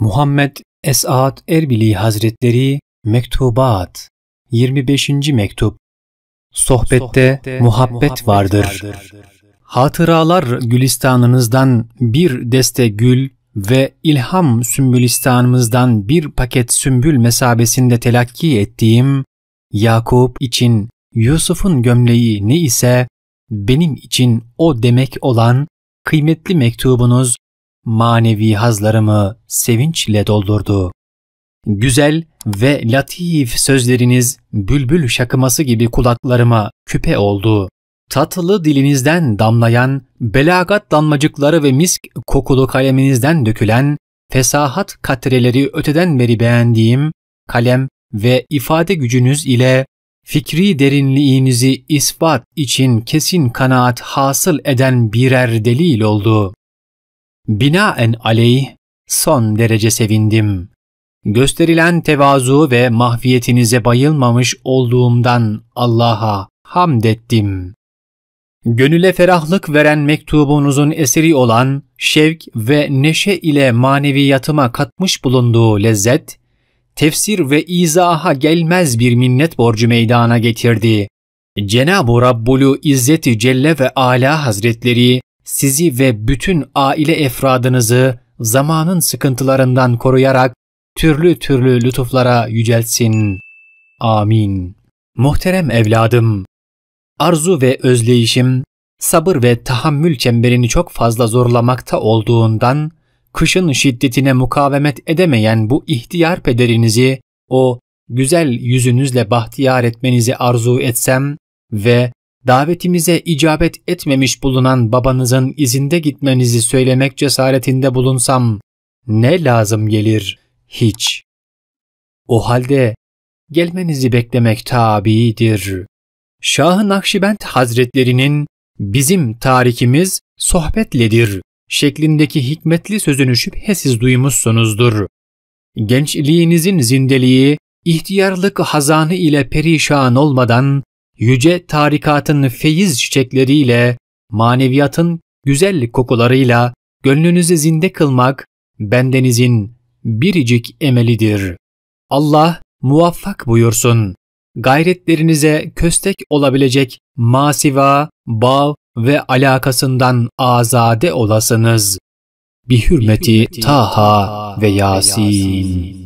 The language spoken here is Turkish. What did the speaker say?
Muhammed Esat Erbili Hazretleri Mektubat 25. Mektup Sohbette, Sohbette muhabbet, muhabbet vardır. vardır. Hatıralar gülistanınızdan bir deste gül ve ilham sümbülistanımızdan bir paket sümbül mesabesinde telakki ettiğim Yakup için Yusuf'un gömleği ne ise benim için o demek olan kıymetli mektubunuz manevi hazlarımı sevinçle doldurdu. Güzel ve latif sözleriniz bülbül şakıması gibi kulaklarıma küpe oldu. Tatlı dilinizden damlayan, belagat damlacıkları ve misk kokulu kaleminizden dökülen, fesahat katreleri öteden beri beğendiğim kalem ve ifade gücünüz ile fikri derinliğinizi ispat için kesin kanaat hasıl eden birer delil oldu. Binaen aleyh son derece sevindim. Gösterilen tevazu ve mahviyetinize bayılmamış olduğumdan Allah'a hamd ettim. Gönüle ferahlık veren mektubunuzun eseri olan şevk ve neşe ile maneviyatıma katmış bulunduğu lezzet, tefsir ve izaha gelmez bir minnet borcu meydana getirdi. Cenab-ı Rabbulu İzzeti Celle ve Ala Hazretleri sizi ve bütün aile efradınızı zamanın sıkıntılarından koruyarak türlü türlü lütuflara yüceltsin. Amin. Muhterem evladım, arzu ve özleyişim sabır ve tahammül çemberini çok fazla zorlamakta olduğundan kışın şiddetine mukavemet edemeyen bu ihtiyar pederinizi o güzel yüzünüzle bahtiyar etmenizi arzu etsem ve davetimize icabet etmemiş bulunan babanızın izinde gitmenizi söylemek cesaretinde bulunsam ne lazım gelir? Hiç. O halde gelmenizi beklemek tabidir. Şah-ı Nakşibend Hazretlerinin bizim tarikimiz sohbetledir şeklindeki hikmetli sözünü şüphesiz duymuşsunuzdur. Gençliğinizin zindeliği, ihtiyarlık hazanı ile perişan olmadan yüce tarikatın feyiz çiçekleriyle, maneviyatın güzellik kokularıyla gönlünüzü zinde kılmak bendenizin biricik emelidir. Allah muvaffak buyursun. Gayretlerinize köstek olabilecek masiva, bağ ve alakasından azade olasınız. Bi hürmeti Taha ve Yasin.